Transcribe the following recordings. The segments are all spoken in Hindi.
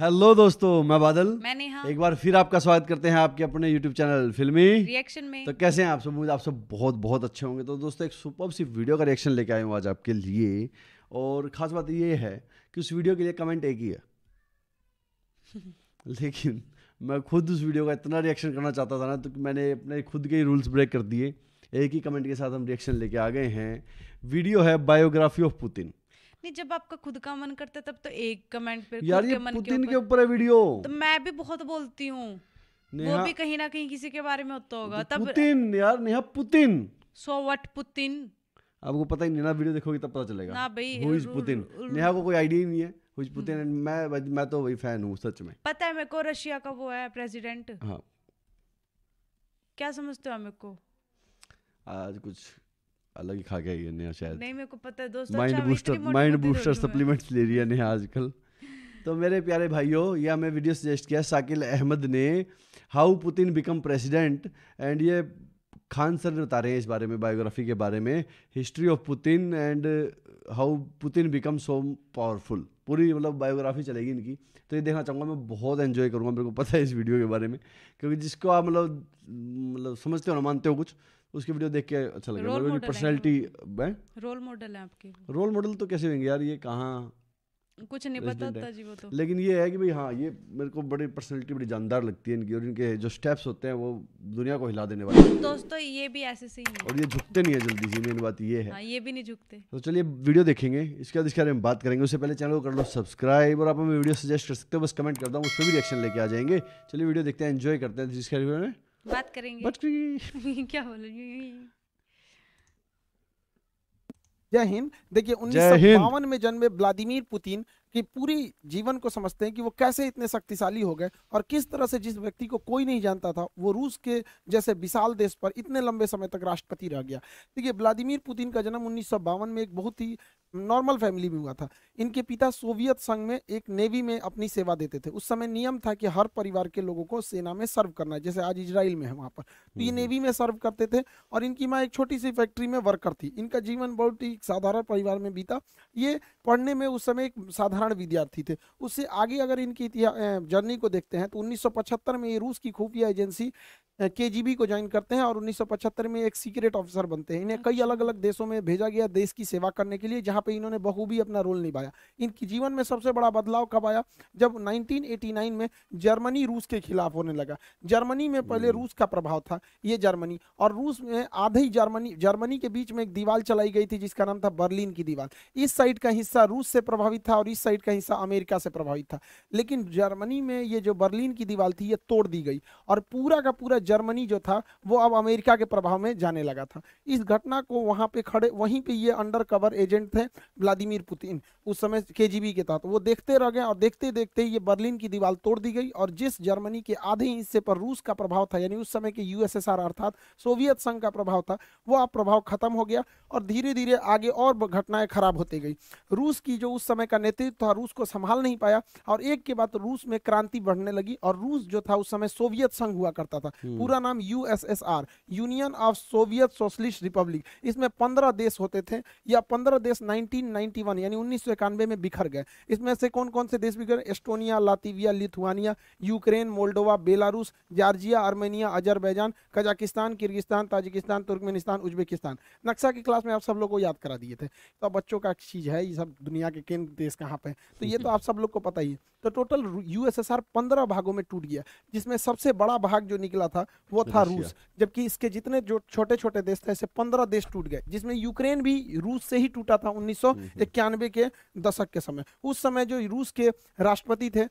हेलो दोस्तों मैं बादल मैं नेहा एक बार फिर आपका स्वागत करते हैं आपके अपने YouTube चैनल फिल्मी रिएक्शन में तो कैसे हैं आप सब मुझे आप सब बहुत बहुत अच्छे होंगे तो दोस्तों एक सुपर सी वीडियो का रिएक्शन लेके आए हूँ आज आपके लिए और ख़ास बात ये है कि उस वीडियो के लिए कमेंट एक ही है लेकिन मैं खुद उस वीडियो का इतना रिएक्शन करना चाहता था ना तो मैंने अपने खुद के ही रूल्स ब्रेक कर दिए एक ही कमेंट के साथ हम रिएक्शन लेके आ गए हैं वीडियो है बायोग्राफी ऑफ पुतिन नहीं जब आपका खुद का मन करता है तब तो एक कमेंट पे यार ये पुतिन के ऊपर है वीडियो तो मैं भी बहुत बोलती हूँ वो भी कहीं ना कहीं किसी के बारे में होता होगा तब पुतिन यार Neha Putin so what Putin आपको पता ही नहीं ना वीडियो देखोगे तब पता चलेगा ना भाई हु इज पुतिन नेहा को कोई आईडिया ही नहीं है who is Putin and hmm. मैं मैं तो वही फैन हूँ सच में पता है मेरे को रशिया का वो है प्रेसिडेंट हाँ क्या समझते हो मेरे को आज कुछ अलग ही खा के ये नेहा शायद नहीं मेरे को पता है दोस्तों mind booster mind booster supplements ले रही है नेहा आजकल तो मेरे प्यारे भाइयों यह हमें वीडियो सजेस्ट किया साकिल अहमद ने how Putin become president and ये खान सर ने बता रहे हैं इस बारे में बायोग्राफी के बारे में history of Putin and how Putin become so powerful पूरी मतलब बायोग्राफी चलेगी इनकी तो ये देखना चाहूँगा मैं बहुत एंजॉय करूँगा मेरे को पता है इस वीडियो के बारे में क्योंकि जिसको आप मतलब मतलब समझते हो ना मानते हो कुछ उसकी वीडियो देख के अच्छा लगेगा मेरी पर्सनैलिटी रोल मॉडल है आपके रोल मॉडल तो कैसे होंगे यार ये कहाँ कुछ नहीं पता था जी वो तो लेकिन ये है कि भाई हाँ ये मेरे को बड़ी पर्सनैलिटी बड़ी जानदार लगती है इनकी और इनके जो स्टेप्स होते हैं वो दुनिया को हिला देने वाले दोस्तों ये भी ऐसे से ही और ये झुकते नहीं है जल्दी सी मेन बात ये है हाँ, ये भी नहीं झुकते तो चलिए वीडियो देखेंगे इसके बाद इसके बारे में बात करेंगे उससे पहले चैनल को कर लो सब्सक्राइब और आप हमें वीडियो सजेस्ट कर सकते हो बस कमेंट करता हूँ उस पर भी रिएक्शन लेके आ जाएंगे चलिए वीडियो देखते हैं एंजॉय करते हैं जिसके बारे में बात करेंगे बटकी क्या बोल जय हिंद देखिए उन्नीस सौ में जन्मे व्लादिमीर पुतिन की पूरी जीवन को समझते हैं कि वो कैसे इतने शक्तिशाली हो गए और किस तरह से जिस व्यक्ति को कोई नहीं जानता था वो रूस के जैसे विशाल देश पर इतने लंबे समय तक राष्ट्रपति रह गया देखिए व्लादिमीर पुतिन का जन्म उन्नीस में एक बहुत ही नॉर्मल फैमिली में हुआ था इनके पिता सोवियत संघ में एक नेवी में अपनी सेवा देते थे उस समय नियम था कि हर परिवार के लोगों को सेना में सर्व करना है जैसे आज इसराइल में है वहाँ पर तो ये हम्म। नेवी में सर्व करते थे और इनकी माँ एक छोटी सी फैक्ट्री में वर्कर थी इनका जीवन बहुत ही साधारण परिवार में बीता ये पढ़ने में उस समय एक साधारण विद्यार्थी थे उससे आगे अगर इनकी जर्नी को देखते हैं तो उन्नीस में ये रूस की खुफिया एजेंसी के को ज्वाइन करते हैं और 1975 में एक सीक्रेट ऑफिसर बनते हैं इन्हें कई अच्छा। अलग अलग देशों में भेजा गया देश की सेवा करने के लिए जहाँ पे इन्होंने बखूबी अपना रोल निभाया इनकी जीवन में सबसे बड़ा बदलाव कब आया जब 1989 में जर्मनी रूस के खिलाफ होने लगा जर्मनी में पहले हम्म। रूस का प्रभाव था ये जर्मनी और रूस में ही जर्मनी जर्मनी के बीच में एक दीवार चलाई गई थी जिसका नाम था बर्लिन की दीवार इस साइड का हिस्सा रूस से प्रभावित था और इस साइड का हिस्सा अमेरिका से प्रभावित था लेकिन जर्मनी में ये जो बर्लिन की दीवार थी ये तोड़ दी गई और पूरा का पूरा जर्मनी जो था वो अब अमेरिका के प्रभाव में जाने लगा था इस घटना को वहाँ पे खड़े वहीं पे ये अंडर कवर एजेंट थे व्लादिमीर पुतिन उस समय के के तहत वो देखते रह गए और देखते देखते ये बर्लिन की दीवार तोड़ दी गई और जिस जर्मनी के आधे हिस्से पर रूस का प्रभाव था यानी उस समय के यूएसएसआर अर्थात सोवियत संघ का प्रभाव था वो अब प्रभाव खत्म हो गया और धीरे धीरे आगे और घटनाएं खराब होती गई रूस की जो उस समय का नेतृत्व था रूस को संभाल नहीं पाया और एक के बाद रूस में क्रांति बढ़ने लगी और रूस जो था उस समय सोवियत संघ हुआ करता था हम्म। पूरा नाम USSR union of Soviet socialist republic इसमें पंद्रह देश होते थे या पंद्रह देश 1991 यानी उन्नीस में बिखर गए इसमें से कौन कौन से देश बिखर Estonia Latvia Lithuania Ukraine Moldova Belarus Georgia Armenia Azerbaijan Kazakhstan Kyrgyzstan Tajikistan Turkmenistan Uzbekistan नक्शा की क्लास में आप सब लोग को याद करा दिए थे तो बच्चों का चीज़ है ये सब दुनिया के किन देश कहाँ पे तो ये तो आप सब लोग को पता ही है तो टोटल यूएसएसआर पंद्रह भागों में टूट गया जिसमें सबसे बड़ा भाग जो निकला था वो था रूस जबकि इसके जितने जो छोटे छोटे देश थे ऐसे पंद्रह देश टूट गए जिसमें यूक्रेन भी रूस से ही टूटा था उन्नीस हम्म, हम्म। के दशक के समय उस समय जो रूस के राष्ट्रपति थे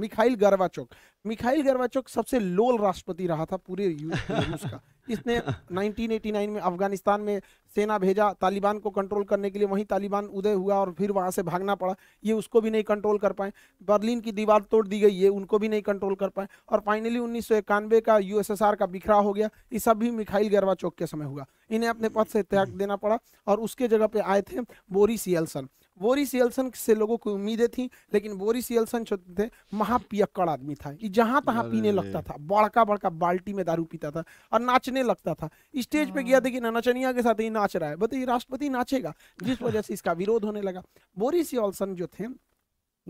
मिखाइल गर्वाचोक मिखाइल गर्वाचोक सबसे लोल राष्ट्रपति रहा था पूरे रूस का इसने 1989 में अफगानिस्तान में सेना भेजा तालिबान को कंट्रोल करने के लिए वहीं तालिबान उदय हुआ और फिर वहाँ से भागना पड़ा ये उसको भी नहीं कंट्रोल कर पाए बर्लिन की दीवार तोड़ दी गई ये उनको भी नहीं कंट्रोल कर पाए और फाइनली उन्नीस का यूएसएसआर का बिखरा हो गया ये सब भी मिखाइल गर्वाचोक के समय हुआ इन्हें अपने पद से त्याग देना पड़ा और उसके जगह पे आए थे बोरिस येल्सन बोरिस येल्सन से लोगों को उम्मीदें थी लेकिन बोरिस येल्सन जो थे महापियक्कड़ आदमी था ये जहाँ तहाँ पीने लगता था बड़का बड़का बाल्टी में दारू पीता था और नाचने लगता था स्टेज पे गया हाँ। देखिए नचनिया के साथ ही नाच रहा है बताइए राष्ट्रपति नाचेगा जिस वजह से इसका विरोध होने लगा बोरिस येल्सन जो थे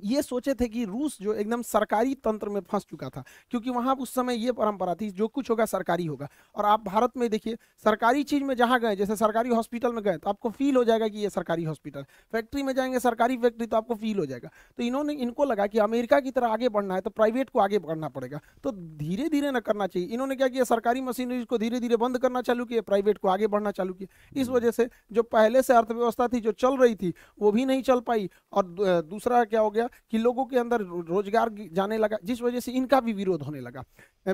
ये सोचे थे कि रूस जो एकदम सरकारी तंत्र में फंस चुका था क्योंकि वहाँ उस समय ये परंपरा थी जो कुछ होगा सरकारी होगा और आप भारत में देखिए सरकारी चीज़ में जहाँ गए जैसे सरकारी हॉस्पिटल में गए तो आपको फील हो जाएगा कि ये सरकारी हॉस्पिटल फैक्ट्री में जाएंगे सरकारी फैक्ट्री तो आपको फील हो जाएगा तो इन्होंने इनको लगा कि अमेरिका की तरह आगे बढ़ना है तो प्राइवेट को आगे बढ़ना पड़ेगा तो धीरे धीरे ना करना चाहिए इन्होंने क्या किया सरकारी मशीनरीज को धीरे धीरे बंद करना चालू किया प्राइवेट को आगे बढ़ना चालू किया इस हम्म। वजह से जो पहले से अर्थव्यवस्था थी जो चल रही थी वो भी नहीं चल पाई और दूसरा क्या हो गया गया कि लोगों के अंदर रोजगार जाने लगा जिस वजह से इनका भी विरोध होने लगा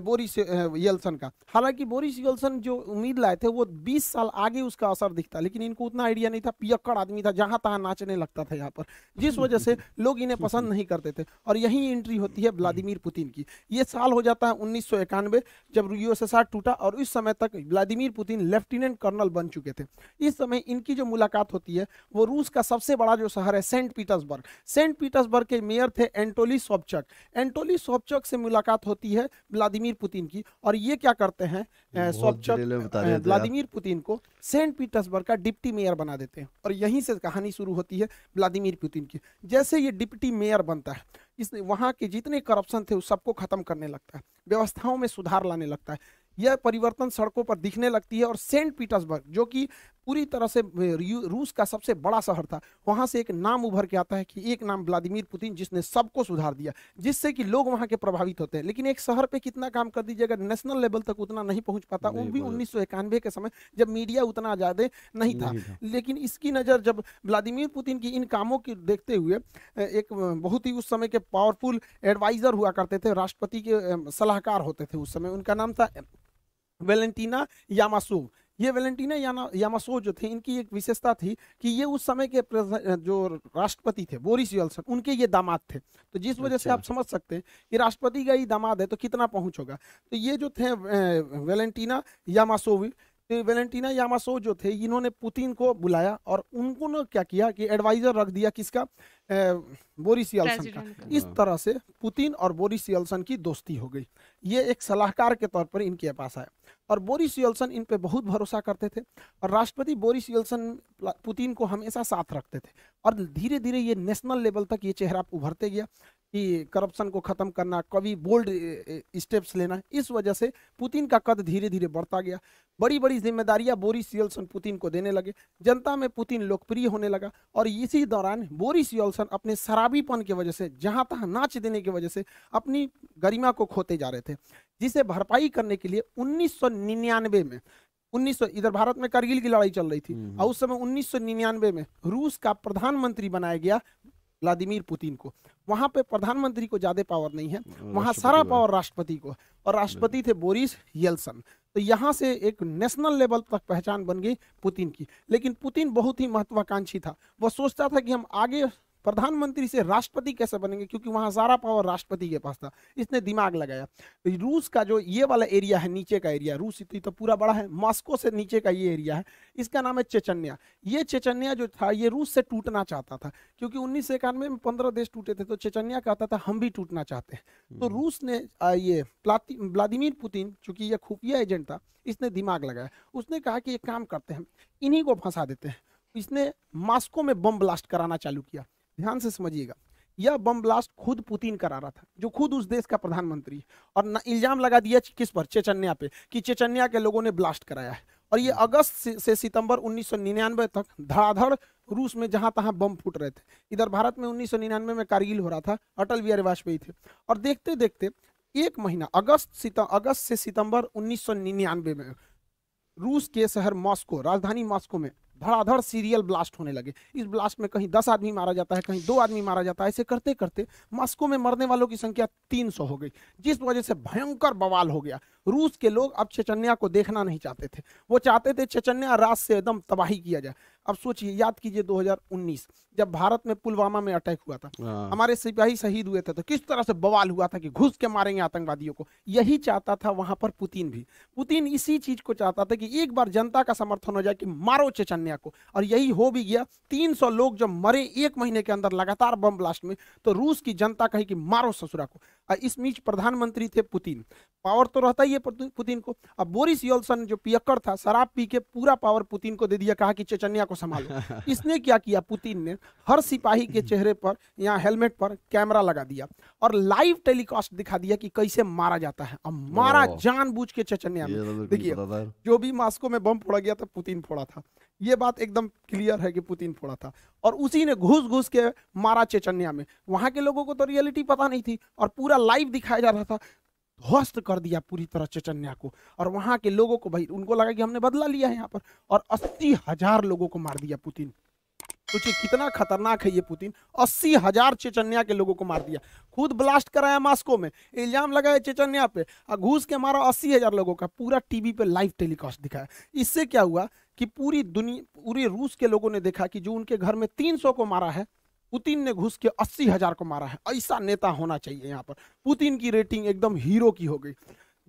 बोरिस येल्सन का हालांकि बोरिस येल्सन जो उम्मीद लाए थे वो 20 साल आगे उसका असर दिखता लेकिन इनको उतना आइडिया नहीं था पियक्कड़ आदमी था जहां तहां नाचने लगता था यहाँ पर जिस वजह से लोग इन्हें पसंद नहीं करते थे और यही एंट्री होती है व्लादिमिर पुतिन की ये साल हो जाता है उन्नीस जब यूएसएसआर टूटा और उस समय तक व्लादिमिर पुतिन लेफ्टिनेंट कर्नल बन चुके थे इस समय इनकी जो मुलाकात होती है वो रूस का सबसे बड़ा जो शहर है सेंट पीटर्सबर्ग सेंट पीटर्सबर्ग मोल्दोवर के मेयर थे एंटोली सोपचक एंटोली सोपचक से मुलाकात होती है व्लादिमिर पुतिन की और ये क्या करते हैं सोपचक व्लादिमीर पुतिन को सेंट पीटर्सबर्ग का डिप्टी मेयर बना देते हैं और यहीं से कहानी शुरू होती है व्लादिमिर पुतिन की जैसे ये डिप्टी मेयर बनता है इस वहाँ के जितने करप्शन थे उस सबको खत्म करने लगता है व्यवस्थाओं में सुधार लाने लगता है यह परिवर्तन सड़कों पर दिखने लगती है और सेंट पीटर्सबर्ग जो कि पूरी तरह से रूस का सबसे बड़ा शहर था वहाँ से एक नाम उभर के आता है कि एक नाम व्लादिमीर पुतिन जिसने सबको सुधार दिया जिससे कि लोग वहाँ के प्रभावित होते हैं लेकिन एक शहर पे कितना काम कर दीजिए अगर नेशनल लेवल तक उतना नहीं पहुँच पाता वो भी उन्नीस के समय जब मीडिया उतना ज़्यादा नहीं था लेकिन इसकी नज़र जब व्लादिमीर पुतिन की इन कामों की देखते हुए एक बहुत ही उस समय के पावरफुल एडवाइज़र हुआ करते थे राष्ट्रपति के सलाहकार होते थे उस समय उनका नाम था वेलेंटीना यामासो ये वेलेंटीना याना यामासो जो थे इनकी एक विशेषता थी कि ये उस समय के जो राष्ट्रपति थे बोरिस जॉनसन उनके ये दामाद थे तो जिस वजह से अच्छा। आप समझ सकते हैं कि राष्ट्रपति का ही दामाद है तो कितना पहुंच होगा तो ये जो थे वेलेंटीना यामासोवी वेलेंटीना यामासो जो थे इन्होंने पुतिन को बुलाया और उनको ने क्या किया कि एडवाइजर रख दिया किसका बोरिस यल्सन का इस तरह से पुतिन और बोरिस यल्सन की दोस्ती हो गई ये एक सलाहकार के तौर पर इनके पास आया और बोरिस यल्सन इन पे बहुत भरोसा करते थे और राष्ट्रपति बोरिस यल्सन पुतिन को हमेशा साथ रखते थे और धीरे धीरे ये नेशनल लेवल तक ये चेहरा उभरते गया कि करप्शन को ख़त्म करना कभी बोल्ड स्टेप्स लेना इस वजह से पुतिन का कद धीरे धीरे बढ़ता गया बड़ी बड़ी जिम्मेदारियां बोरिस योल्सन पुतिन को देने लगे जनता में पुतिन लोकप्रिय होने लगा और इसी दौरान बोरिस योल्सन अपने शराबीपन की वजह से जहां तहां नाच देने की वजह से अपनी गरिमा को खोते जा रहे थे जिसे भरपाई करने के लिए उन्नीस में 1900 इधर भारत में करगिल की लड़ाई चल रही थी हम्म, हम्म। और उस समय 1999 में रूस का प्रधानमंत्री बनाया गया व्लादिमीर पुतिन को वहाँ पे प्रधानमंत्री को ज्यादा पावर नहीं है हाँ, वहाँ सारा पावर राष्ट्रपति को और राष्ट्रपति थे बोरिस येल्सन तो यहाँ से एक नेशनल लेवल तक पहचान बन गई पुतिन की लेकिन पुतिन बहुत ही महत्वाकांक्षी था वह सोचता था कि हम आगे प्रधानमंत्री से राष्ट्रपति कैसे बनेंगे क्योंकि वहां सारा पावर राष्ट्रपति के पास था इसने दिमाग लगाया तो रूस का जो ये वाला एरिया है नीचे का एरिया रूस इतनी तो पूरा बड़ा है मॉस्को से नीचे का ये एरिया है इसका नाम है चेचन्या ये चेचन्या जो था ये रूस से टूटना चाहता था क्योंकि उन्नीस सौ इक्यानवे में पंद्रह देश टूटे थे तो चेचन्या कहता था हम भी टूटना चाहते हैं तो हम्म। रूस ने ये व्लादिमिर पुतिन चूंकि ये खुफिया एजेंट था इसने दिमाग लगाया उसने कहा कि ये काम करते हैं इन्हीं को फंसा देते हैं इसने मॉस्को में बम ब्लास्ट कराना चालू किया ध्यान से समझिएगा यह बम ब्लास्ट खुद पुतिन करा रहा था जो खुद उस देश का प्रधानमंत्री है और इल्जाम लगा दिया किस पर चेचन्या पे कि चेचन्या के लोगों ने ब्लास्ट कराया है और ये हम्म। अगस्त से, से सितंबर 1999 तक धड़ाधड़ रूस में जहां तहां बम फूट रहे थे इधर भारत में 1999 में कारगिल हो रहा था अटल बिहारी वाजपेयी थे और देखते देखते एक महीना अगस्त अगस्त से सितंबर उन्नीस में रूस के शहर मॉस्को राजधानी मॉस्को में धड़ाधड़ सीरियल ब्लास्ट होने लगे इस ब्लास्ट में कहीं दस आदमी मारा जाता है कहीं दो आदमी मारा जाता है ऐसे करते करते मॉस्को में मरने वालों की संख्या तीन सौ हो गई जिस वजह से भयंकर बवाल हो गया रूस के लोग अब चेचन्या को देखना नहीं चाहते थे वो चाहते थे चेचन्या रात से एकदम तबाही किया जाए अब सोचिए याद कीजिए 2019 जब भारत में पुलवामा में अटैक हुआ था हाँ। हमारे सिपाही शहीद हुए थे तो किस तरह से बवाल हुआ था कि घुस के मारेंगे आतंकवादियों को यही चाहता था वहां पर पुतिन भी पुतिन इसी चीज को चाहता था कि एक बार जनता का समर्थन हो जाए कि मारो चेचन्या को और यही हो भी गया 300 लोग जब मरे एक महीने के अंदर लगातार बम ब्लास्ट में तो रूस की जनता कही कि मारो ससुरा को इस बीच प्रधानमंत्री थे पुतिन पावर तो रहता ही है पुतिन को अब बोरिस योल्सन जो पियक्कर था शराब पी के पूरा पावर पुतिन को दे दिया कहा कि चेचनिया को संभालो इसने क्या किया पुतिन ने हर सिपाही के चेहरे पर या हेलमेट पर कैमरा लगा दिया और लाइव टेलीकास्ट दिखा दिया कि कैसे मारा जाता है और मारा जानबूझ के चेचनिया तो देखिए जो भी मास्को में बम फोड़ा गया था पुतिन फोड़ा था ये बात एकदम क्लियर है कि पुतिन फोड़ा था और उसी ने घुस घुस के मारा चेचन्या में वहाँ के लोगों को तो रियलिटी पता नहीं थी और पूरा लाइव दिखाया जा रहा था ध्वस्त कर दिया पूरी तरह चेचन्या को और वहाँ के लोगों को भाई उनको लगा कि हमने बदला लिया है यहाँ पर और अस्सी हजार लोगों को मार दिया पुतिन सोचिए कितना खतरनाक है ये पुतिन अस्सी हजार चेचनिया के लोगों को मार दिया खुद ब्लास्ट कराया मास्को में इल्जाम लगाया चेचनिया पे और घूस के मारा अस्सी हजार लोगों का पूरा टीवी पे लाइव टेलीकास्ट दिखाया इससे क्या हुआ कि पूरी दुनिया पूरे रूस के लोगों ने देखा कि जो उनके घर में तीन सौ को मारा है पुतिन ने घुस के अस्सी हजार को मारा है ऐसा नेता होना चाहिए यहाँ पर पुतिन की रेटिंग एकदम हीरो की हो गई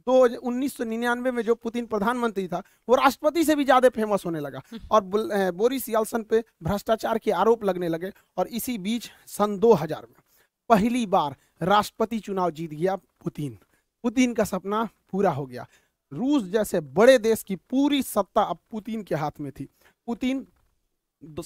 दो उन्नीस में जो पुतिन प्रधानमंत्री था वो राष्ट्रपति से भी ज्यादा फेमस होने लगा हम्म। और बोरिस याल्सन पे भ्रष्टाचार के आरोप लगने लगे और इसी बीच सन 2000 में पहली बार राष्ट्रपति चुनाव जीत गया पुतिन पुतिन का सपना पूरा हो गया रूस जैसे बड़े देश की पूरी सत्ता अब पुतिन के हाथ में थी पुतिन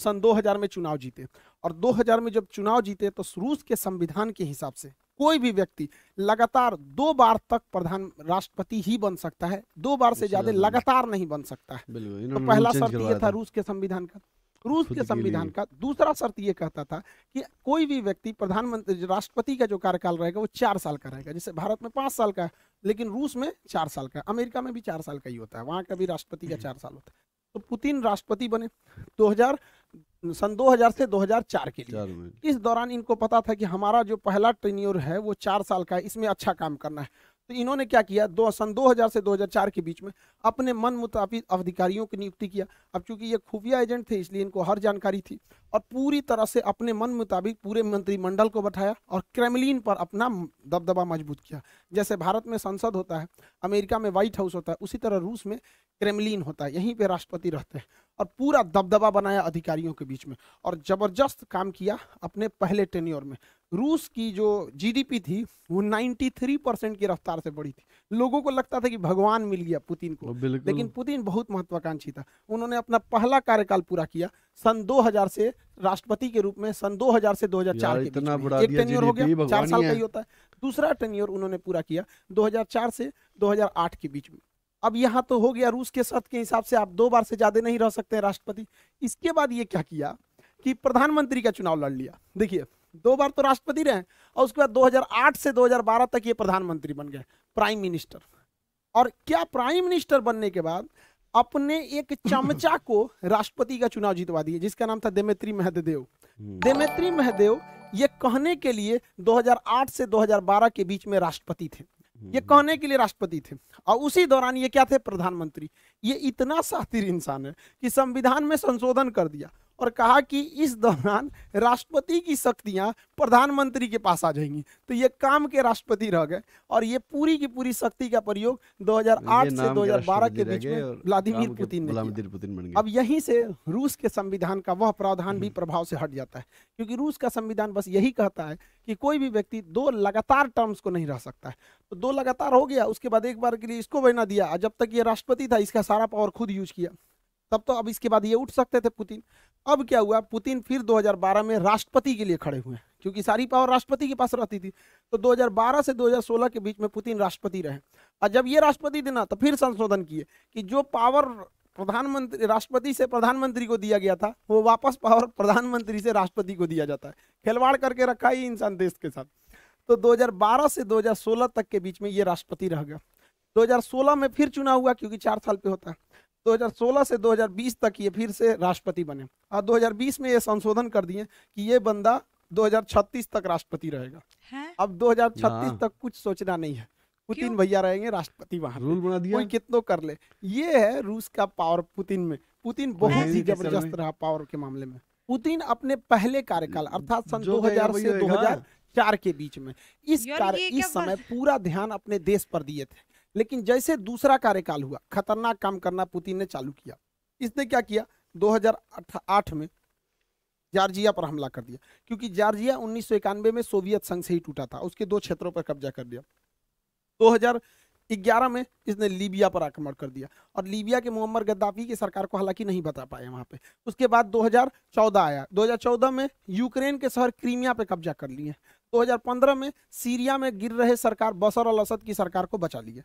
सन 2000 में चुनाव जीते और 2000 में जब चुनाव जीते तो रूस के संविधान के हिसाब से कोई भी व्यक्ति लगातार दो बार तक प्रधान राष्ट्रपति ही बन सकता है दो बार से ज्यादा लगातार नहीं बन सकता है तो पहला शर्त यह था रूस के संविधान का रूस के संविधान का दूसरा शर्त यह कहता था कि कोई भी व्यक्ति प्रधानमंत्री राष्ट्रपति का जो कार्यकाल रहेगा वो चार साल का रहेगा जैसे भारत में पांच साल का लेकिन रूस में चार साल का अमेरिका में भी चार साल का ही होता है वहां का भी राष्ट्रपति का चार साल होता है तो पुतिन राष्ट्रपति बने दो सन 2000 से 2004 के लिए इस दौरान इनको पता था कि हमारा जो पहला ट्रेन्योर है वो चार साल का है इसमें अच्छा काम करना है तो इन्होंने क्या किया दो सन 2000 से 2004 के बीच में अपने मन मुताबिक अधिकारियों की नियुक्ति किया अब चूंकि ये खुफिया एजेंट थे इसलिए इनको हर जानकारी थी और पूरी तरह से अपने मन मुताबिक पूरे मंत्रिमंडल को बैठाया और क्रेमलिन पर अपना दबदबा मजबूत किया जैसे भारत में संसद होता है अमेरिका में व्हाइट हाउस होता है उसी तरह रूस में क्रेमलिन होता है यहीं पर राष्ट्रपति रहते हैं और पूरा दबदबा बनाया अधिकारियों के बीच में और ज़बरदस्त काम किया अपने पहले टेन्योर में रूस की जो जीडीपी थी वो 93 परसेंट की रफ्तार से बढ़ी थी लोगों को लगता था कि भगवान मिल गया पुतिन को लेकिन पुतिन बहुत महत्वाकांक्षी था उन्होंने अपना पहला कार्यकाल पूरा किया सन 2000 से राष्ट्रपति के रूप में सन 2000 से 2004 के इतना बढ़ा एक टेन्योर हो गया चार साल का ही होता है दूसरा टेन्योर उन्होंने पूरा किया दो से दो के बीच में अब यहाँ तो हो गया रूस के शर्त के हिसाब से आप दो बार से ज्यादा नहीं रह सकते राष्ट्रपति इसके बाद ये क्या किया कि प्रधानमंत्री का चुनाव लड़ लिया देखिए दो बार तो राष्ट्रपति रहे और उसके बाद 2008 से 2012 तक ये प्रधानमंत्री बन गए प्राइम मिनिस्टर और क्या प्राइम मिनिस्टर बनने के बाद अपने एक चमचा को राष्ट्रपति का चुनाव जीतवा दिए जिसका नाम था देमेत्री महदेव हम्म। देमेत्री महदेव ये कहने के लिए 2008 से 2012 के बीच में राष्ट्रपति थे ये हम्म। कहने के लिए राष्ट्रपति थे और उसी दौरान ये क्या थे प्रधानमंत्री ये इतना सातिर इंसान है कि संविधान में संशोधन कर दिया और कहा कि इस दौरान राष्ट्रपति की शक्तियां प्रधानमंत्री के पास आ जाएंगी तो ये काम के राष्ट्रपति रह गए और ये पूरी की पूरी शक्ति का प्रयोग 2008 से 2012 के बीच में व्लादिमीर पुतिन ने पुतिन अब यहीं से रूस के संविधान का वह प्रावधान भी हम्म। प्रभाव से हट जाता है क्योंकि रूस का संविधान बस यही कहता है कि कोई भी व्यक्ति दो लगातार टर्म्स को नहीं रह सकता है तो दो लगातार हो गया उसके बाद एक बार के लिए इसको बहना दिया जब तक ये राष्ट्रपति था इसका सारा पावर खुद यूज किया तब तो अब इसके बाद ये उठ सकते थे पुतिन अब क्या हुआ पुतिन फिर 2012 में राष्ट्रपति के लिए खड़े हुए हैं क्योंकि सारी पावर राष्ट्रपति के पास रहती थी तो 2012 से 2016 के बीच में पुतिन राष्ट्रपति रहे और जब ये राष्ट्रपति देना तो फिर संशोधन किए कि जो पावर प्रधानमंत्री राष्ट्रपति से प्रधानमंत्री को दिया गया था वो वापस पावर प्रधानमंत्री से राष्ट्रपति को दिया जाता है खिलवाड़ करके रखा ही इंसान देश के साथ तो दो से दो तक के बीच में ये राष्ट्रपति रह गया दो में फिर चुनाव हुआ क्योंकि चार साल पे होता है 2016 से 2020 तक ये फिर से राष्ट्रपति बने और 2020 में ये संशोधन कर दिए कि ये बंदा 2036 तक राष्ट्रपति रहेगा है? अब 2036 हाँ। तक कुछ सोचना नहीं है पुतिन भैया रहेंगे राष्ट्रपति वहां रूल बना दिया कोई कितनों कर ले ये है रूस का पावर पुतिन में पुतिन हाँ, बहुत ही जबरदस्त रहा पावर के मामले में पुतिन अपने पहले कार्यकाल अर्थात सन 2000 से 2004 के बीच में इस कार्य इस समय पूरा ध्यान अपने देश पर दिए थे लेकिन जैसे दूसरा कार्यकाल हुआ खतरनाक काम करना पुतिन ने चालू किया इसने क्या किया 2008 में जार्जिया पर हमला कर दिया क्योंकि जार्जिया उन्नीस में सोवियत संघ से ही टूटा था उसके दो क्षेत्रों पर कब्जा कर दिया 2011 में इसने लीबिया पर आक्रमण कर दिया और लीबिया के मुअम्मर गद्दाफी की सरकार को हालांकि नहीं बता पाया वहां पे उसके बाद 2014 आया 2014 में यूक्रेन के शहर क्रीमिया पे कब्जा कर लिए 2015 में सीरिया में गिर रहे सरकार बसर अल असद की सरकार को बचा लिया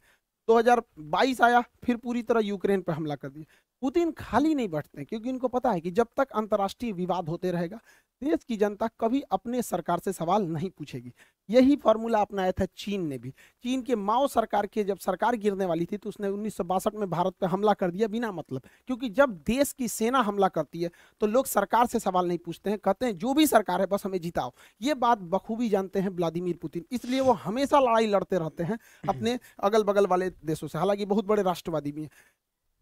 2022 आया फिर पूरी तरह यूक्रेन पर हमला कर दिया पुतिन खाली नहीं बैठते क्योंकि उनको पता है कि जब तक अंतर्राष्ट्रीय विवाद होते रहेगा देश की जनता कभी अपने सरकार से सवाल नहीं पूछेगी यही फॉर्मूला अपनाया था चीन ने भी चीन के माओ सरकार के जब सरकार गिरने वाली थी तो उसने उन्नीस में भारत पर हमला कर दिया बिना मतलब क्योंकि जब देश की सेना हमला करती है तो लोग सरकार से सवाल नहीं पूछते हैं कहते हैं जो भी सरकार है बस हमें जिताओ ये बात बखूबी जानते हैं व्लादिमिर पुतिन इसलिए वो हमेशा लड़ाई लड़ते रहते हैं अपने अगल बगल वाले देशों से हालांकि बहुत बड़े राष्ट्रवादी भी हैं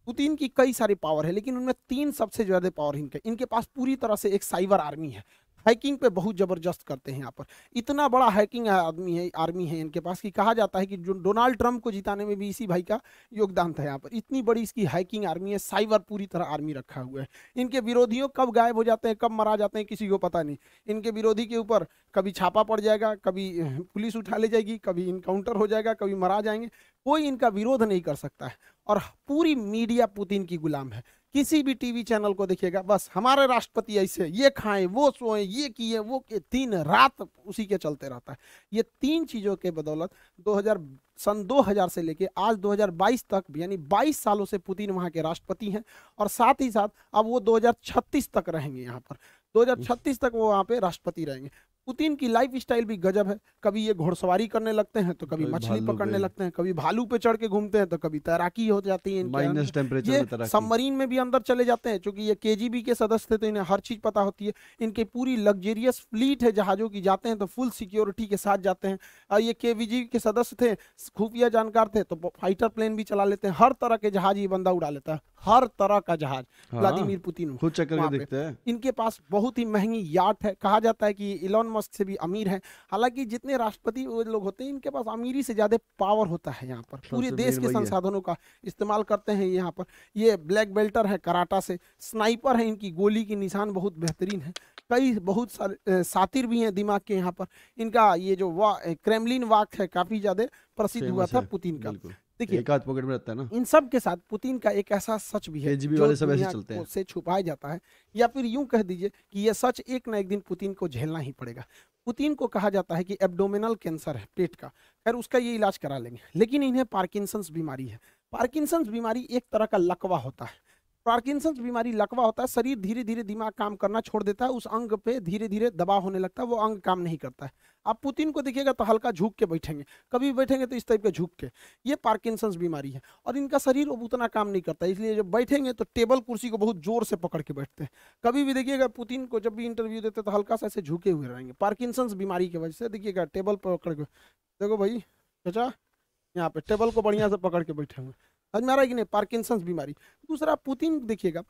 पुतिन की कई सारी पावर है लेकिन उनमें तीन सबसे ज्यादा पावर इनके इनके पास पूरी तरह से एक साइबर आर्मी है हैकिंग पे बहुत ज़बरदस्त करते हैं यहाँ पर इतना बड़ा हैकिंग आदमी है आर्मी है इनके पास कि कहा जाता है कि जो डोनाल्ड ट्रंप को जिताने में भी इसी भाई का योगदान था यहाँ पर इतनी बड़ी इसकी हैकिंग आर्मी है साइबर पूरी तरह आर्मी रखा हुआ है इनके विरोधियों कब गायब हो जाते हैं कब मरा जाते हैं किसी को पता नहीं इनके विरोधी के ऊपर कभी छापा पड़ जाएगा कभी पुलिस उठा ले जाएगी कभी इनकाउंटर हो जाएगा कभी मरा जाएंगे कोई इनका विरोध नहीं कर सकता है और पूरी मीडिया पुतिन की गुलाम है किसी भी टीवी चैनल को देखिएगा बस हमारे राष्ट्रपति ऐसे ये खाए वो सोएं ये किए वो के तीन रात उसी के चलते रहता है ये तीन चीज़ों के बदौलत 2000 सन 2000 से लेके आज 2022 तक यानी 22 सालों से पुतिन वहाँ के राष्ट्रपति हैं और साथ ही साथ अब वो 2036 तक रहेंगे यहाँ पर 2036 तक वो वहाँ पे राष्ट्रपति रहेंगे पुतिन की लाइफ स्टाइल भी गजब है कभी ये घोड़सवारी करने लगते हैं तो कभी मछली पकड़ने लगते हैं कभी भालू पे चढ़ के घूमते हैं तो कभी तैराकी हो जाती है माइनस टेम्परेचर सबमरीन में भी अंदर चले जाते हैं चूंकि ये के के सदस्य थे तो इन्हें हर चीज पता होती है इनके पूरी लग्जेरियस फ्लीट है जहाजों की जाते हैं तो फुल सिक्योरिटी के साथ जाते हैं और ये के के सदस्य थे खुफिया जानकार थे तो फाइटर प्लेन भी चला लेते हैं हर तरह के जहाज ये बंदा उड़ा लेता है हर तरह का जहाज हाँ। व्लादिमीर पुतिन खुद चेक करके देखते हैं इनके पास बहुत ही महंगी याट है कहा जाता है कि इलोन मस्क से भी अमीर है हालांकि जितने राष्ट्रपति लोग होते हैं इनके पास अमीरी से ज्यादा पावर होता है यहाँ पर पूरे देश के संसाधनों का इस्तेमाल करते हैं यहाँ पर ये ब्लैक बेल्टर है कराटा से स्नाइपर है इनकी गोली की निशान बहुत बेहतरीन है कई बहुत सारे सातिर भी हैं दिमाग के यहाँ पर इनका ये जो वा क्रेमलिन वाक है काफी ज्यादा प्रसिद्ध हुआ था पुतिन का देखिए एक हाथ पॉकेट में रहता है ना इन सब के साथ पुतिन का एक ऐसा सच भी है जो वाले सब ऐसे चलते हैं से छुपाया जाता है या फिर यूं कह दीजिए कि यह सच एक ना एक दिन पुतिन को झेलना ही पड़ेगा पुतिन को कहा जाता है कि एब्डोमिनल कैंसर है पेट का खैर उसका ये इलाज करा लेंगे लेकिन इन्हें पार्किंसंस बीमारी है पार्किंसंस बीमारी एक तरह का लकवा होता है पार्किसंस बीमारी लकवा होता है शरीर धीरे धीरे दिमाग काम करना छोड़ देता है उस अंग पे धीरे धीरे दबाव होने लगता है वो अंग काम नहीं करता है आप पुतिन को देखिएगा तो हल्का झुक के बैठेंगे कभी बैठेंगे तो इस टाइप के झुक के ये पार्किसंस बीमारी है और इनका शरीर उतना काम नहीं करता इसलिए जब बैठेंगे तो टेबल कुर्सी को बहुत जोर से पकड़ के बैठते हैं कभी भी देखिएगा पुतिन को जब भी इंटरव्यू देते तो हल्का सा ऐसे झुके हुए रहेंगे पार्किसंस बीमारी की वजह से देखिएगा टेबल पकड़ के देखो भाई चाचा यहाँ पे टेबल को बढ़िया से पकड़ के बैठे हुए समझ में आ रहा है कि नहीं पार्किंसंस बीमारी दूसरा पुतिन देखिएगा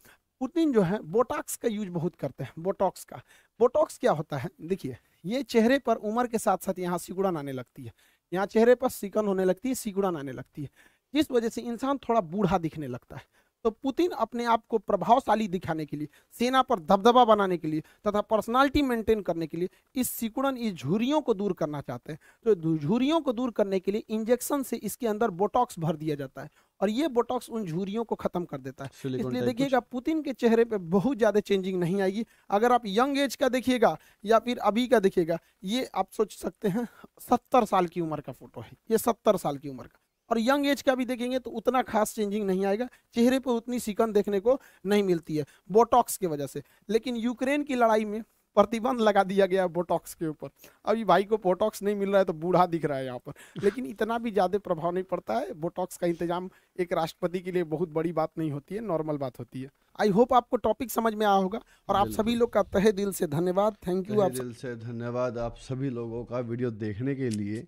पुतिन जो है बोटॉक्स का यूज बहुत करते हैं बोटॉक्स का बोटॉक्स क्या होता है देखिए ये चेहरे पर उम्र के साथ साथ यहाँ सिकुड़न आने लगती है यहाँ चेहरे पर सिकन होने लगती है सिकुड़न आने लगती है जिस वजह से इंसान थोड़ा बूढ़ा दिखने लगता है तो पुतिन अपने आप को प्रभावशाली दिखाने के लिए सेना पर दबदबा बनाने के लिए तथा पर्सनालिटी मेंटेन करने के लिए इस सिकुड़न इस झुरियों को दूर करना चाहते हैं तो झुरियों को दूर करने के लिए इंजेक्शन से इसके अंदर बोटॉक्स भर दिया जाता है और ये बोटॉक्स उन झूरियों को खत्म कर देता है इसलिए देखिएगा पुतिन के चेहरे पे बहुत ज़्यादा चेंजिंग नहीं आएगी अगर आप यंग एज का देखिएगा या फिर अभी का देखिएगा ये आप सोच सकते हैं सत्तर साल की उम्र का फोटो है ये सत्तर साल की उम्र का और यंग एज का भी देखेंगे तो उतना खास चेंजिंग नहीं आएगा चेहरे पर उतनी सिकन देखने को नहीं मिलती है बोटॉक्स की वजह से लेकिन यूक्रेन की लड़ाई में प्रतिबंध लगा दिया गया है बोटॉक्स के ऊपर अभी भाई को बोटॉक्स नहीं मिल रहा है तो बूढ़ा दिख रहा है यहाँ पर लेकिन इतना भी ज़्यादा प्रभाव नहीं पड़ता है बोटॉक्स का इंतजाम एक राष्ट्रपति के लिए बहुत बड़ी बात नहीं होती है नॉर्मल बात होती है आई होप आपको टॉपिक समझ में आया होगा और आप सभी लोग का तहे दिल से धन्यवाद थैंक यू आप दिल से धन्यवाद आप सभी लोगों का वीडियो देखने के लिए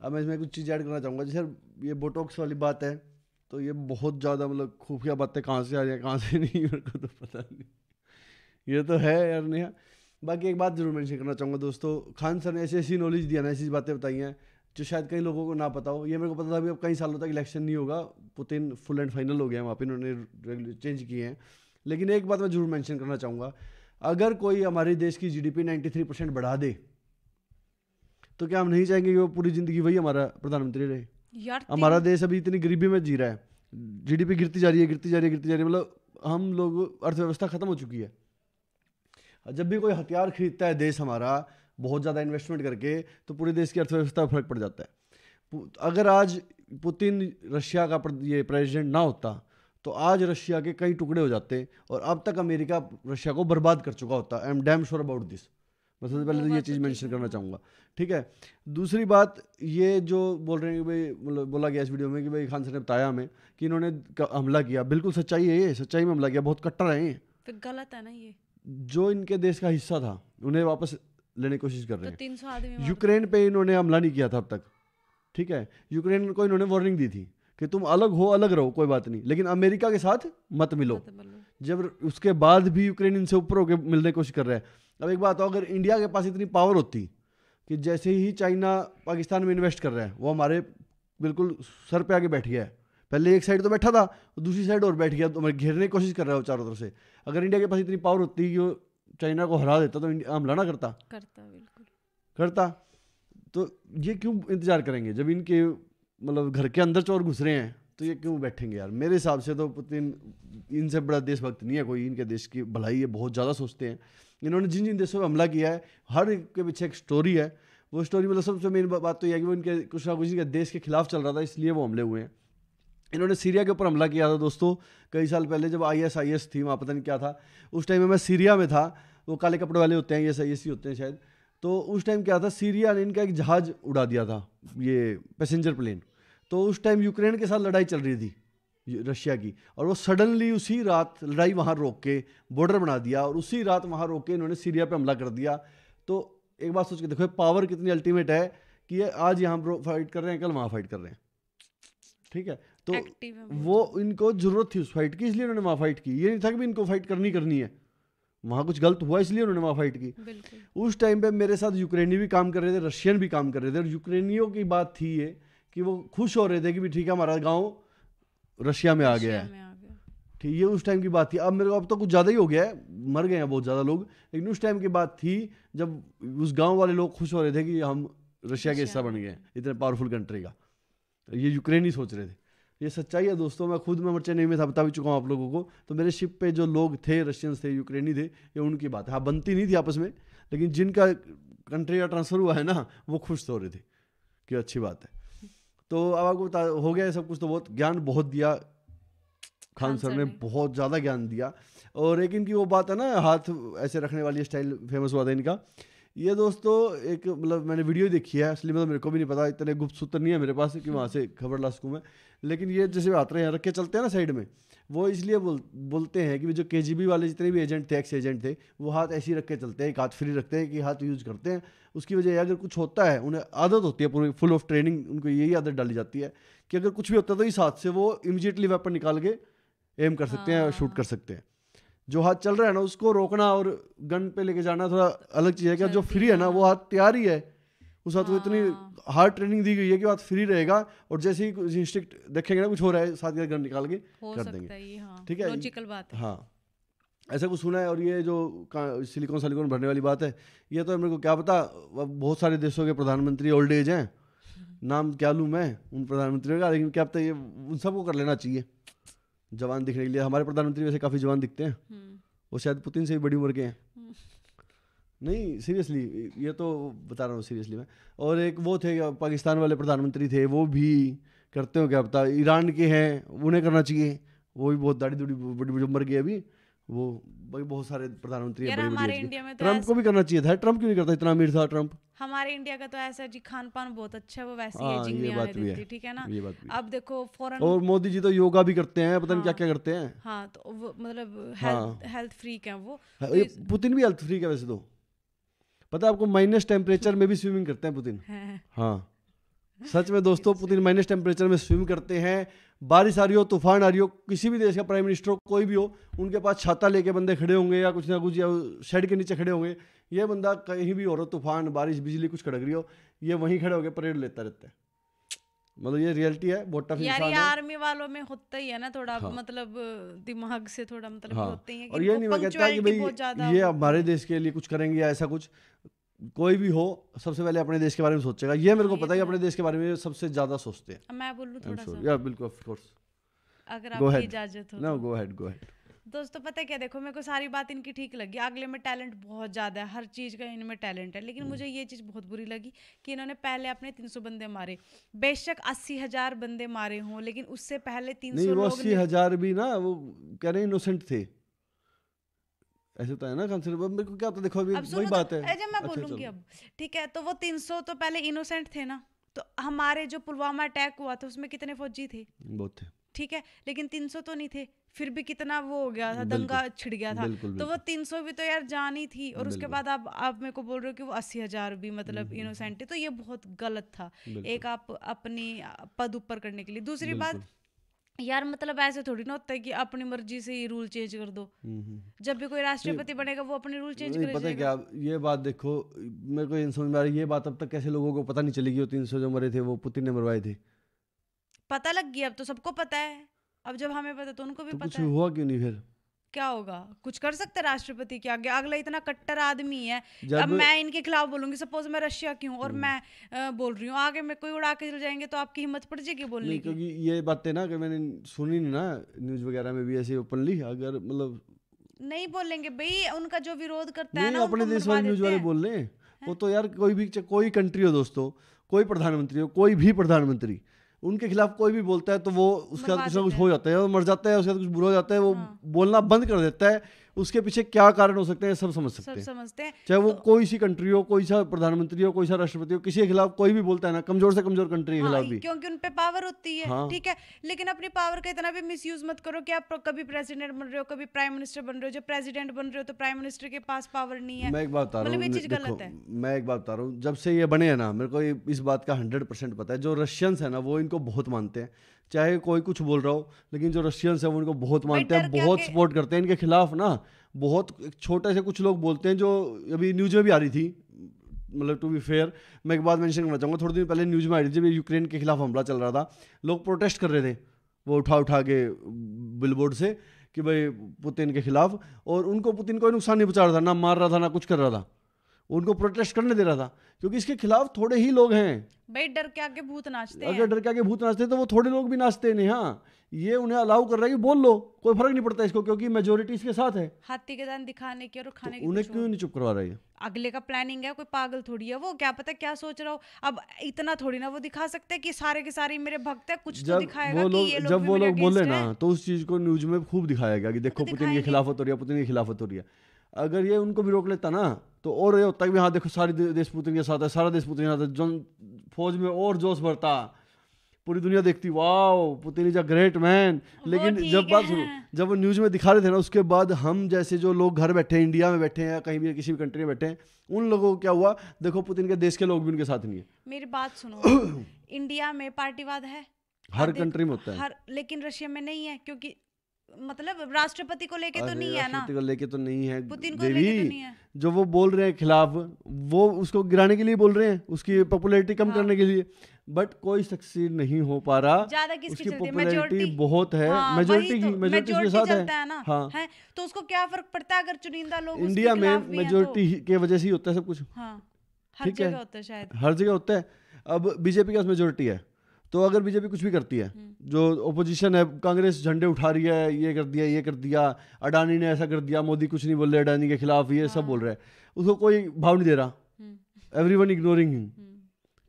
अब मैं इसमें कुछ चीज़ ऐड करना चाहूँगा जैसे ये बोटॉक्स वाली बात है तो ये बहुत ज़्यादा मतलब खुफिया बातें कहाँ से आ रही है कहाँ से नहीं मेरे को तो पता नहीं ये तो है यार नहीं बाकी एक बात ज़रूर मैंशन करना चाहूँगा दोस्तों खान सर ने ऐसी ऐसी नॉलेज दिया ना ऐसी बातें बताई हैं जो शायद कई लोगों को ना पता हो ये मेरे को पता था अभी अब कई सालों तक इलेक्शन नहीं होगा पुतिन फुल एंड फाइनल हो गया वहाँ पर इन्होंने चेंज किए हैं लेकिन एक बात मैं जरूर मैंशन करना चाहूँगा अगर कोई हमारे देश की नाइन्टी थ्री परसेंट बढ़ा दे तो क्या हम नहीं चाहेंगे कि वो पूरी ज़िंदगी वही हमारा प्रधानमंत्री रहे हमारा देश अभी इतनी गरीबी में जी रहा है जीडीपी गिरती जा रही है गिरती जा रही है गिरती जा रही है मतलब हम लोग अर्थव्यवस्था खत्म हो चुकी है जब भी कोई हथियार खरीदता है देश हमारा बहुत ज़्यादा इन्वेस्टमेंट करके तो पूरे देश की अर्थव्यवस्था पर फर्क पड़ जाता है अगर आज पुतिन रशिया का ये प्रेजिडेंट ना होता तो आज रशिया के कई टुकड़े हो जाते और अब तक अमेरिका रशिया को बर्बाद कर चुका होता I am damn sure about this मैं सबसे पहले तो ये चीज़ मेंशन करना चाहूँगा ठीक है दूसरी बात ये जो बोल रहे हैं कि भाई मतलब बोला गया इस वीडियो में कि भाई खान सर ने बताया हमें कि इन्होंने हमला किया बिल्कुल सच्चाई है ये सच्चाई में हमला किया बहुत कट्टर है ये फिर गलत है ना ये जो इनके देश का हिस्सा था उन्हें वापस लेने की कोशिश कर तो रहे हैं तो यूक्रेन पे इन्होंने हमला नहीं किया था अब तक ठीक है यूक्रेन को इन्होंने वार्निंग दी थी कि तुम अलग हो अलग रहो कोई बात नहीं लेकिन अमेरिका के साथ मत मिलो जब उसके बाद भी यूक्रेन इनसे ऊपर होकर मिलने की कोशिश कर रहा है अब एक बात हो अगर इंडिया के पास इतनी पावर होती कि जैसे ही चाइना पाकिस्तान में इन्वेस्ट कर रहा है वो हमारे बिल्कुल सर पे आके बैठ गया है पहले एक साइड तो बैठा था और दूसरी साइड और बैठ गया तो मैं घेरने की कोशिश कर रहा हूँ चारों तरफ से अगर इंडिया के पास इतनी पावर होती कि वो चाइना को हरा देता तो हमला ना करता करता बिल्कुल करता तो ये क्यों इंतजार करेंगे जब इनके मतलब घर के अंदर चोर घुस रहे हैं तो ये क्यों बैठेंगे यार मेरे हिसाब से तो पुतिन इनसे बड़ा देशभक्त नहीं है कोई इनके देश की भलाई ये बहुत ज़्यादा सोचते हैं इन्होंने जिन जिन देशों पर हमला किया है हर के पीछे एक स्टोरी है वो स्टोरी मतलब सबसे मेन बात तो यह है कि वो इनके कुछ ना कुछ इनके देश के खिलाफ चल रहा था इसलिए वो हमले हुए हैं इन्होंने सीरिया के ऊपर हमला किया था दोस्तों कई साल पहले जब आई एस आई एस थी वहाँ पता नहीं क्या था उस टाइम में मैं सीरिया में था वो काले कपड़े वाले होते हैं ये सही ही होते हैं शायद तो उस टाइम क्या था सीरिया ने इनका एक जहाज़ उड़ा दिया था ये पैसेंजर प्लेन तो उस टाइम यूक्रेन के साथ लड़ाई चल रही थी रशिया की और वो सडनली उसी रात लड़ाई वहाँ रोक के बॉर्डर बना दिया और उसी रात वहाँ रोक के इन्होंने सीरिया पर हमला कर दिया तो एक बात सोच के देखो पावर कितनी अल्टीमेट है कि ये आज यहाँ फाइट कर रहे हैं कल वहाँ फाइट कर रहे हैं ठीक है तो वो इनको जरूरत थी उस फाइट की इसलिए उन्होंने वहां फाइट की ये नहीं था कि इनको फाइट करनी करनी है वहाँ कुछ गलत हुआ इसलिए उन्होंने वहां फाइट की उस टाइम पे मेरे साथ यूक्रेनी भी काम कर रहे थे रशियन भी काम कर रहे थे और यूक्रेनियों की बात थी ये कि वो खुश हो रहे थे कि ठीक है हमारा गाँव रशिया में आ गया है ठीक ये उस टाइम की बात थी अब मेरे को अब तो कुछ ज़्यादा ही हो गया है मर गए हैं बहुत ज़्यादा लोग लेकिन उस टाइम की बात थी जब उस गाँव वाले लोग खुश हो रहे थे कि हम रशिया के हिस्सा बन गए इतने पावरफुल कंट्री का ये यूक्रेन ही सोच रहे थे ये सच्चाई है दोस्तों मैं खुद मैं नहीं में था बता भी चुका हूँ आप लोगों को तो मेरे शिप पे जो लोग थे रशियंस थे यूक्रेनी थे ये उनकी बात है हाँ बनती नहीं थी आपस में लेकिन जिनका कंट्री का ट्रांसफ़र हुआ है ना वो खुश हो रहे थे कि अच्छी बात है तो अब आपको बता हो गया सब कुछ तो बहुत ज्ञान बहुत दिया खान सर ने बहुत ज़्यादा ज्ञान दिया और एक इनकी वो बात है ना हाथ ऐसे रखने वाली स्टाइल फेमस हुआ था इनका ये दोस्तों एक मतलब मैंने वीडियो देखी है असली मतलब मेरे को भी नहीं पता इतने गुप्त तो सूत्र नहीं है मेरे पास कि वहाँ से खबर ला सकूँ मैं लेकिन ये जैसे आते हैं रख के चलते हैं ना साइड में वो इसलिए बोल बोलते हैं कि जो के वाले जितने भी एजेंट थे एक्स एजेंट थे वो हाथ ऐसे ही रख के चलते हैं एक हाथ फ्री रखते हैं कि हाथ यूज़ करते हैं उसकी वजह अगर कुछ होता है उन्हें आदत होती है पूरी फुल ऑफ ट्रेनिंग उनको यही आदत डाली जाती है कि अगर कुछ भी होता है तो इस हाथ से वो इमिजिएटली वेपन निकाल के एम कर सकते हैं शूट हाँ। कर सकते हैं जो हाथ चल रहा है ना उसको रोकना और गन पे लेके जाना थोड़ा अलग चीज़ है क्या जो फ्री है ना वो हाँ। हाथ तैयार ही है उस हाथ को इतनी हाँ। हार्ड ट्रेनिंग दी गई है कि हाथ फ्री रहेगा और जैसे ही कुछ इंस्टिक्ट देखेंगे ना कुछ हो रहा है साथ गन निकाल के कर देंगे हाँ। ठीक है हाँ ऐसा कुछ सुना है और ये जो सिलिकॉन सिलिकॉन भरने वाली बात है ये तो मेरे को क्या पता बहुत सारे देशों के प्रधानमंत्री ओल्ड एज हैं नाम क्या लूँ मैं उन प्रधानमंत्रियों का लेकिन क्या पता ये उन सबको कर लेना चाहिए जवान दिखने के लिए हमारे प्रधानमंत्री वैसे काफ़ी जवान दिखते हैं हम्म। वो शायद पुतिन से भी बड़ी उम्र के हैं हम्म। नहीं सीरियसली ये तो बता रहा हूँ सीरियसली मैं और एक वो थे पाकिस्तान वाले प्रधानमंत्री थे वो भी करते हो क्या बता ईरान के हैं उन्हें करना चाहिए वो भी बहुत दाढ़ी दूढ़ी बड़ी बड़ी उम्र की अभी वो बहुत सारे प्रधानमंत्री तो ट्रंप को भी करना चाहिए था ट्रंप क्यों नहीं करता इतना अमीर था ट्रंप हमारे इंडिया का तो ऐसा जी खान पान बहुत अच्छा है वो वैसे ही हाँ, ये बात आने देती ठीक है ना ये बात अब देखो फॉरन और मोदी जी तो योगा भी करते हैं पता नहीं क्या क्या हाँ। करते हैं हाँ तो वो मतलब हेल्थ हेल्थ फ्रीक है वो हाँ, पुतिन भी हेल्थ फ्रीक है वैसे तो पता है आपको माइनस टेम्परेचर में भी स्विमिंग करते हैं पुतिन हाँ सच में दोस्तों पुतिन माइनस टेम्परेचर में स्विम करते हैं बारिश आ रही हो तूफान आ रही हो किसी भी देश का प्राइम मिनिस्टर हो कोई भी हो उनके पास छाता लेके बंदे खड़े होंगे या कुछ ना कुछ या शेड के नीचे खड़े होंगे ये बंदा कहीं भी हो रहा तूफान बारिश बिजली कुछ कड़क रही हो ये वहीं खड़े होकर परेड लेता रहता है मतलब ये रियलिटी है बहुत टफ यार आर्मी वालों में होता ही है ना थोड़ा हाँ। मतलब दिमाग से थोड़ा मतलब हाँ। होते हैं कि और ये नहीं मैं कहता कि भाई ये हमारे देश के लिए कुछ करेंगे या ऐसा कुछ कोई भी हो सबसे पहले अपने देश के बारे में सोचेगा ये मेरे को पता है तो अपने देश के बारे में सबसे ज्यादा सोचते हैं मैं बोलूँ थोड़ा सा या बिल्कुल ऑफ कोर्स अगर आपकी इजाजत हो no go head go head दोस्तों पता है क्या देखो मेरे को सारी बात इनकी ठीक लगी अगले में टैलेंट बहुत ज़्यादा है हर चीज़ का इनमें टैलेंट है लेकिन हम्म। मुझे ये चीज़ बहुत बुरी लगी कि इन्होंने पहले अपने तीन सौ बंदे मारे बेशक अस्सी हजार बंदे मारे हों लेकिन उससे पहले तीन सौ वो अस्सी हजार भी ना वो कह रहे इनोसेंट थे ऐसे तो है ना कंसिडर मेरे को क्या होता देखो अभी वही तो, बात है मैं अच्छा, बोलूंगी अब ठीक है तो वो तीन सौ तो पहले इनोसेंट थे ना तो हमारे जो पुलवामा अटैक हुआ था उसमें कितने फौजी थे बहुत थे ठीक है लेकिन तीन सौ तो नहीं थे फिर भी कितना वो हो गया था दंगा छिड़ गया था बिल्कुल, तो बिल्कुल। वो सौ भी तो यार जान ही थी और उसके बाद आप आप मेरे को बोल रहे हो कि वो अस्सी हजार भी मतलब इनोसेंट हम्म, हम्म, हम्म। तो ये बहुत गलत था एक आप अपनी पद ऊपर करने के लिए दूसरी बात यार मतलब ऐसे थोड़ी ना होता है कि अपनी मर्जी से ही रूल चेंज कर दो जब भी कोई राष्ट्रपति बनेगा वो अपने रूल चेंज कर पता क्या ये बात देखो मेरे को समझ में आ रही है ये बात अब तक कैसे लोगों को पता नहीं चलेगी वो तीन सौ जो मरे थे वो पुतिन ने मरवाए थे पता लग गया अब तो सबको पता है अब जब हमें पता तो उनको भी तो पता कुछ है। हुआ क्यों नहीं फिर क्या होगा कुछ कर सकते राष्ट्रपति के आगे अगला इतना कट्टर आदमी है अब मैं इनके खिलाफ बोलूंगी सपोज मैं रशिया की हूँ और हम्म। मैं आ, बोल रही हूँ आगे मैं कोई उड़ा के चल जाएंगे तो आपकी हिम्मत पड़ जाएगी बोलने की क्योंकि ये बातें ना कि मैंने सुनी ना न्यूज वगैरह में भी ऐसे ओपनली अगर मतलब नहीं बोलेंगे भाई उनका जो विरोध करता है ना अपने देश वाले न्यूज वाले बोल रहे हैं वो तो यार कोई भी कोई कंट्री हो दोस्तों कोई प्रधानमंत्री हो कोई भी प्रधानमंत्री उनके खिलाफ कोई भी बोलता है तो वो उसके साथ कुछ ना कुछ हो जाता है मर जाता है उसके साथ कुछ बुरा हो जाता है वो हाँ। बोलना बंद कर देता है उसके पीछे क्या कारण हो सकते हैं सब समझ सकते हैं समझते हैं चाहे वो तो, कोई सी कंट्री हो कोई सा प्रधानमंत्री हो कोई सा राष्ट्रपति हो किसी के खिलाफ कोई भी बोलता है ना कमजोर से कमजोर कंट्री के हाँ, खिलाफ भी क्योंकि उनपे पावर होती है हाँ। ठीक है लेकिन अपनी पावर का इतना भी मिस मत करो कि आप कभी प्रेसिडेंट बन रहे हो कभी प्राइम मिनिस्टर बन रहे हो जब प्रेसिडेंट बन रहे हो तो प्राइम मिनिस्टर के पास पावर नहीं है मैं एक बात बता रहा मतलब हूँ मैं एक बात बता रहा हूँ जब से ये बने हैं ना मेरे को इस बात का हंड्रेड परसेंट पता है जो रशियंस है ना वो इनको बहुत मानते हैं चाहे कोई कुछ बोल रहा हो लेकिन जो रशियंस हैं उनको बहुत मानते हैं बहुत सपोर्ट करते हैं इनके खिलाफ ना बहुत छोटे से कुछ लोग बोलते हैं जो अभी न्यूज में भी आ रही थी मतलब टू बी फेयर मैं एक बात मेंशन करना चाहूँगा थोड़ी दिन पहले न्यूज़ में आ रही थी जब यूक्रेन के खिलाफ हमला चल रहा था लोग प्रोटेस्ट कर रहे थे वो उठा उठा के बिलबोर्ड से कि भाई पुतिन के खिलाफ और उनको पुतिन कोई नुकसान नहीं पहुँचा रहा था ना मार रहा था ना कुछ कर रहा था उनको प्रोटेस्ट करने दे रहा था क्योंकि इसके खिलाफ थोड़े ही लोग हैं भाई डर के आगे भूत नाचते अगर डर के आगे भूत नाचते तो वो थोड़े लोग भी नाचते नहीं हाँ ये उन्हें अलाउ कर रहा है कि बोल लो कोई फर्क नहीं पड़ता इसको क्योंकि मेजोरिटी इसके साथ है हाथी के दान दिखाने की और तो खाने तो की उन्हें क्यों नहीं चुप करवा रही है अगले का प्लानिंग है कोई पागल थोड़ी है वो क्या पता क्या सोच रहा हो अब इतना थोड़ी ना वो दिखा सकते हैं कि सारे के सारे मेरे भक्त है कुछ तो जब तो दिखाएगा वो लोग लो जब वो लोग बोले ना तो उस चीज को न्यूज में खूब दिखाया गया कि देखो तो पुतिन के खिलाफत हो रही है पुतिन के खिलाफत हो रही है अगर ये उनको भी रोक लेता ना तो और ये होता कि हाँ देखो सारी देश पुत्र के साथ है सारा देश पुत्र के साथ है जन फौज में और जोश भरता पूरी दुनिया देखती wow Putin is a great man लेकिन जब बात सुनो जब वो न्यूज़ में दिखा रहे थे ना उसके बाद हम जैसे जो लोग घर बैठे हैं इंडिया में बैठे हैं या कहीं भी किसी भी कंट्री में बैठे हैं उन लोगों को क्या हुआ देखो पुतिन के देश के लोग भी उनके साथ नहीं है मेरी बात सुनो इंडिया में पार्टीवाद है हर कंट्री में होता है हर लेकिन रशिया में नहीं है क्योंकि मतलब राष्ट्रपति को लेके तो नहीं है ना को लेके तो नहीं है पुतिन को लेके तो नहीं है जो वो बोल रहे हैं खिलाफ वो उसको गिराने के लिए बोल रहे हैं उसकी पॉपुलैरिटी कम हाँ। करने के लिए बट कोई सक्सेस नहीं हो पा रहा उसकी पॉपुलैरिटी बहुत है मेजोरिटी ही मेजोरिटी के साथ है, हाँ है, तो उसको क्या फर्क पड़ता है अगर चुनिंदा लोग इंडिया में मेजोरिटी तो? के वजह से ही होता है सब कुछ हाँ। ठीक है हर जगह होता है अब बीजेपी के पास मेजोरिटी है तो अगर बीजेपी कुछ भी करती है हम्म। जो ओपोजिशन है कांग्रेस झंडे उठा रही है ये कर दिया ये कर दिया अडानी ने ऐसा कर दिया मोदी कुछ नहीं बोल रहे अडानी के खिलाफ ये सब बोल हाँ। रहे हैं उसको कोई भाव नहीं दे रहा एवरी वन इग्नोरिंग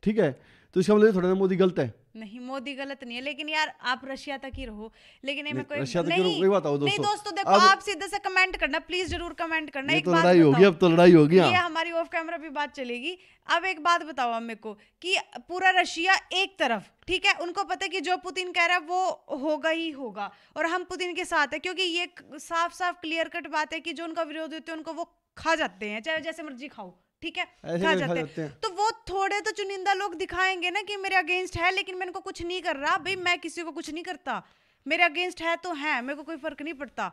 ठीक है तो इसका मतलब थोड़ा ना मोदी गलत है नहीं मोदी गलत नहीं है लेकिन यार आप रशिया तक ही रहो लेकिन मैं कोई रशिया तक नहीं, बताओ दोस्तों नहीं दोस्तों देखो आप सीधे से कमेंट करना प्लीज जरूर कमेंट करना एक तो बात लड़ाई होगी अब तो लड़ाई होगी ये हाँ। हमारी ऑफ कैमरा भी बात चलेगी अब एक बात बताओ हमें को कि पूरा रशिया एक तरफ ठीक है उनको पता है कि जो पुतिन कह रहा है वो होगा ही होगा और हम पुतिन के साथ है क्योंकि ये साफ साफ क्लियर कट बात है कि जो उनका विरोध होते हैं उनको वो खा जाते हैं चाहे जैसे मर्जी खाओ ठीक है खा जाते हैं तो वो थोड़े तो चुनिंदा लोग दिखाएंगे ना कि मेरे अगेंस्ट है लेकिन मैं इनको कुछ नहीं कर रहा भाई मैं किसी को कुछ नहीं करता मेरे अगेंस्ट है तो है मेरे को कोई फर्क नहीं पड़ता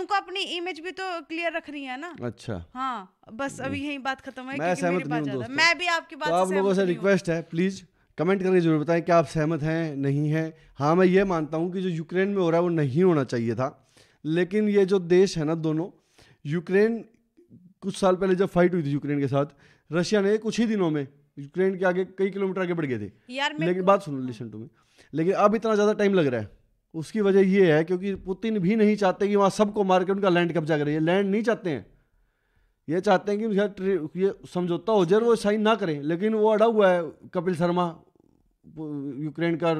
उनको अपनी इमेज भी तो क्लियर रखनी है ना अच्छा हाँ बस अभी हम्म। यही बात खत्म है मैं सहमत नहीं हूँ मैं भी आपकी बात तो आप लोगों से रिक्वेस्ट है प्लीज कमेंट करके जरूर बताएं कि आप सहमत हैं नहीं हैं हाँ मैं ये मानता हूँ कि जो यूक्रेन में हो रहा है वो नहीं होना चाहिए था लेकिन ये जो देश है ना दोनों यूक्रेन कुछ साल पहले जब फाइट हुई थी यूक्रेन के साथ रशिया ने कुछ ही दिनों में यूक्रेन के आगे कई किलोमीटर आगे बढ़ गए थे लेकिन बात सुनो लिसन टू मी लेकिन अब इतना ज़्यादा टाइम लग रहा है उसकी वजह यह है क्योंकि पुतिन भी नहीं चाहते कि वहाँ सबको मार के उनका लैंड कब्जा करें लैंड नहीं चाहते हैं ये चाहते हैं कि उनका ये समझौता हो जाए वो साइन ना करें लेकिन वो अड़ा हुआ है कपिल शर्मा यूक्रेन का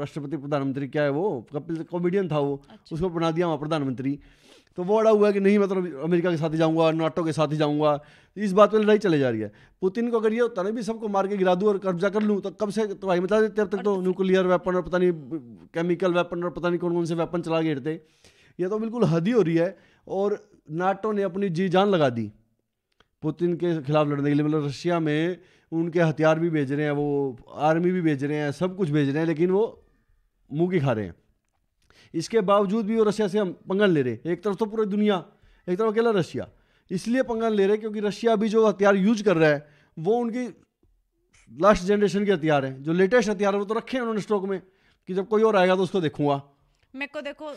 राष्ट्रपति प्रधानमंत्री क्या है वो कपिल कॉमेडियन था वो अच्छा। उसको बना दिया वहाँ प्रधानमंत्री तो वो अड़ा हुआ है कि नहीं मैं तो अमेरिका के साथ ही जाऊँगा नाटो के साथ ही जाऊँगा इस बात पर लड़ाई चले जा रही है पुतिन को अगर ये होता ना भी सबको मार के गिरा दूँ और कब्जा कर लूँ तो कब से तो भाई बता देते अब तक तो न्यूक्लियर तो वेपन और पता नहीं केमिकल वेपन और पता नहीं कौन कौन से वेपन चला गिरते ये तो बिल्कुल हद ही हो रही है और नाटो ने अपनी जी जान लगा दी पुतिन के खिलाफ लड़ने के लिए मतलब रशिया में उनके हथियार भी भेज रहे हैं वो आर्मी भी भेज रहे हैं सब कुछ भेज रहे हैं लेकिन वो मुँह की खा रहे हैं इसके बावजूद भी वो रशिया से हम पंगन ले रहे एक तरफ तो पूरी दुनिया एक तरफ अकेला रशिया इसलिए पंगन ले रहे क्योंकि रशिया अभी जो हथियार यूज कर रहा है वो उनकी लास्ट जनरेशन के हथियार हैं जो लेटेस्ट हथियार है वो तो रखे हैं उन्होंने स्टॉक में कि जब कोई और आएगा तो उसको देखूंगा मेरे को देखो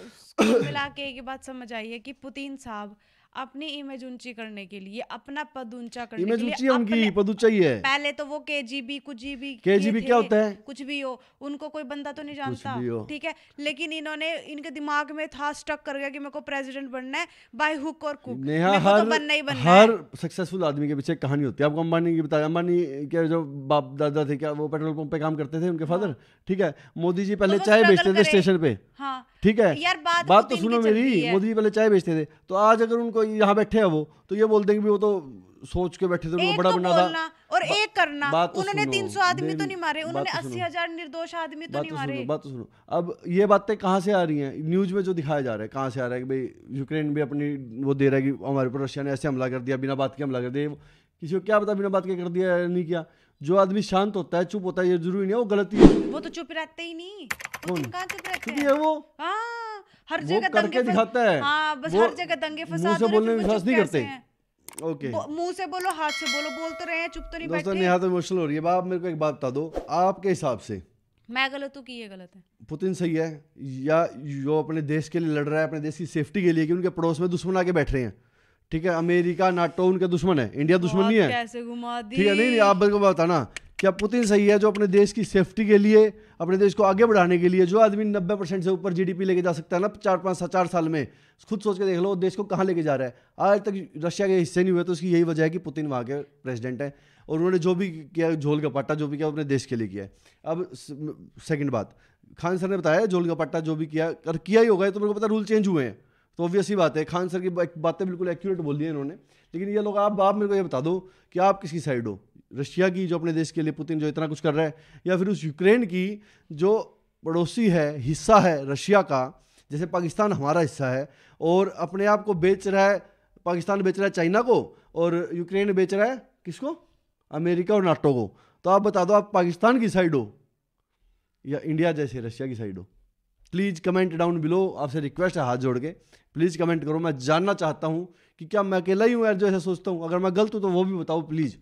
मिला के ये बात समझ आई है कि पुतिन साहब अपनी इमेज ऊंची करने के लिए अपना पद ऊंचा करने इमेज के लिए उनकी पद ऊंचा ही है पहले तो वो के जी बी कुछ जी बी के जी बी क्या होता है कुछ भी हो उनको कोई बंदा तो नहीं जानता ठीक है लेकिन इन्होंने इनके दिमाग में था स्टक कर गया कि मेरे को प्रेसिडेंट बनना है बाय हुक और कुक नेहा तो हर तो बनना ही बनना हर सक्सेसफुल आदमी के पीछे कहानी होती है आपको अंबानी की बताया अंबानी के जो बाप दादा थे क्या वो पेट्रोल पंप पे काम करते थे उनके फादर हाँ। ठीक है मोदी जी पहले तो चाय बेचते थे स्टेशन पे हाँ ठीक है यार बात, बात तो सुनो मेरी मोदी जी पहले चाय बेचते थे तो आज अगर उनको यहाँ बैठे हैं वो तो ये बोल देंगे कि वो तो सोच के बैठे थे वो बड़ा तो बना था और बा, एक करना बात तो उन्होंने तीन सौ आदमी तो नहीं मारे उन्होंने तो अस्सी हजार निर्दोष आदमी तो नहीं तो मारे बात तो सुनो अब ये बातें कहाँ से आ रही हैं न्यूज में जो दिखाया जा रहा है कहाँ से आ रहा है कि भाई यूक्रेन भी अपनी वो दे रहा है कि हमारे ऊपर रशिया ने ऐसे हमला कर दिया बिना बात के हमला कर दिया किसी को क्या पता बिना बात के कर दिया नहीं किया जो आदमी शांत होता है चुप होता है ये जरूरी नहीं है वो गलती है वो तो चुप रहते ही नहीं कौन तो कहाँ चुप रहते हैं है हाँ, हाँ, वो हर जगह करके दिखाता है बस हर जगह दंगे फसाद बोलने में विश्वास नहीं करते ओके okay. मुंह से बोलो हाथ से बोलो बोल तो रहे हैं चुप तो नहीं दोस्तों नेहा तो इमोशनल हो रही है बाप मेरे को एक बात बता दो आपके हिसाब से मैं गलत हूँ कि ये गलत है पुतिन सही है या जो अपने देश के लिए लड़ रहा है अपने देश की सेफ्टी के लिए कि उनके पड़ोस में दुश्मन आके बैठ रहे हैं ठीक है अमेरिका नाटो उनके दुश्मन है इंडिया दुश्मन नहीं है कैसे घुमा दी ठीक है नहीं नहीं आप बिल्कुल बताना क्या पुतिन सही है जो अपने देश की सेफ्टी के लिए अपने देश को आगे बढ़ाने के लिए जो आदमी नब्बे परसेंट से ऊपर जीडीपी लेके जा सकता है ना चार पाँच सा, चार साल में खुद सोच के देख लो देश को कहाँ लेके जा रहा है आज तक रशिया के हिस्से नहीं हुए तो उसकी यही वजह है कि पुतिन वहाँ के प्रेसिडेंट हैं और उन्होंने जो भी किया झोल का पट्टा जो भी किया अपने देश के लिए किया है अब सेकेंड बात खान सर ने बताया झोल का पट्टा जो भी किया अगर किया ही होगा तो मेरे को पता रूल चेंज हुए हैं तो ऑब्वियस ही बात है खान सर की बातें बिल्कुल एक्यूरेट बोल दी इन्होंने लेकिन ये लोग आप आप मेरे को ये बता दो कि आप किसकी साइड हो रशिया की जो अपने देश के लिए पुतिन जो इतना कुछ कर रहा है या फिर उस यूक्रेन की जो पड़ोसी है हिस्सा है रशिया का जैसे पाकिस्तान हमारा हिस्सा है और अपने आप को बेच रहा है पाकिस्तान बेच रहा है चाइना को और यूक्रेन बेच रहा है किसको अमेरिका और नाटो को तो आप बता दो आप पाकिस्तान की साइड हो या इंडिया जैसे रशिया की साइड हो प्लीज़ कमेंट डाउन बिलो आपसे रिक्वेस्ट है हाथ जोड़ के प्लीज़ कमेंट करो मैं जानना चाहता हूँ कि क्या मैं अकेला ही हूँ यार जो ऐसा सोचता हूँ अगर मैं गलत हूँ तो वो भी बताओ प्लीज़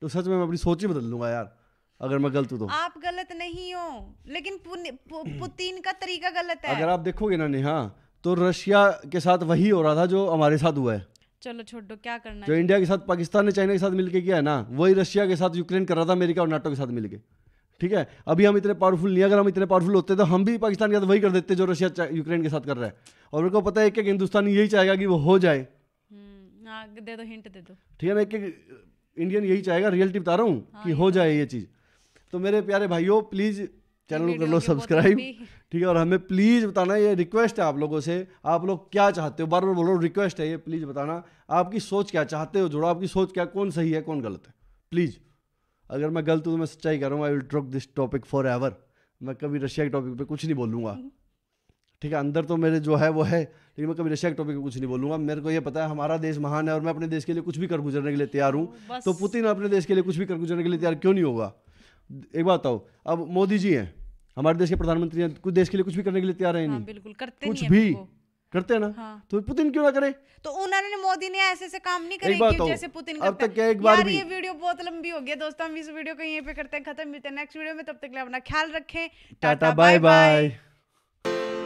तो सच में मैं अपनी सोच ही बदल लूँगा यार अगर मैं गलत हूँ तो आप गलत नहीं हो लेकिन पु, पुतिन का तरीका गलत है अगर आप देखोगे ना नेहा तो रशिया के साथ वही हो रहा था जो हमारे साथ हुआ है चलो छोड़ दो क्या करना जो इंडिया के साथ पाकिस्तान ने चाइना के साथ मिलके किया है ना वही रशिया के साथ यूक्रेन कर रहा था अमेरिका और नाटो के साथ मिलके ठीक है अभी हम इतने पावरफुल नहीं अगर हम इतने पावरफुल होते तो हम भी पाकिस्तान के साथ वही कर देते जो रशिया यूक्रेन के साथ कर रहा है और उनको पता है एक एक हिंदुस्तान यही चाहेगा कि वो हो जाए हम्म, हाँ, दे दो हिंट दे दो ठीक है ना एक एक इंडियन यही चाहेगा रियलिटी बता रहा हूँ हाँ, कि हो जाए ये चीज़ तो मेरे प्यारे भाइयों प्लीज़ चैनल कर लो सब्सक्राइब ठीक है और हमें प्लीज़ बताना ये रिक्वेस्ट है आप लोगों से आप लोग क्या चाहते हो बार बार बोलो रिक्वेस्ट है ये प्लीज़ बताना आपकी सोच क्या चाहते हो जोड़ो आपकी सोच क्या कौन सही है कौन गलत है प्लीज़ अगर मैं गलत हूँ तो मैं सच्चाई कर रहा हूँ I will drop this topic for ever मैं कभी रशिया के टॉपिक पे कुछ नहीं बोलूँगा ठीक है अंदर तो मेरे जो है वो है लेकिन मैं कभी रशिया के टॉपिक पे कुछ नहीं बोलूँगा मेरे को ये पता है हमारा देश महान है और मैं अपने देश के लिए कुछ भी कर गुजरने के लिए तैयार हूँ तो पुतिन अपने देश के लिए कुछ भी कर गुजरने के लिए तैयार क्यों नहीं होगा एक बात आओ अब मोदी जी हैं हमारे देश के प्रधानमंत्री हैं कुछ देश के लिए कुछ भी करने के लिए तैयार है हाँ, नहीं बिल्कुल करते कुछ भी करते हैं ना हाँ। तो पुतिन क्यों ना करे तो उन्होंने मोदी ने ऐसे ऐसे काम नहीं करे बात जैसे पुतिन अब तक क्या एक बार भी ये वीडियो बहुत लंबी हो गया दोस्तों हम इस वीडियो को यहीं पे करते हैं खत्म मिलते हैं नेक्स्ट वीडियो में तब तक अपना ख्याल रखें टाटा बाय बाय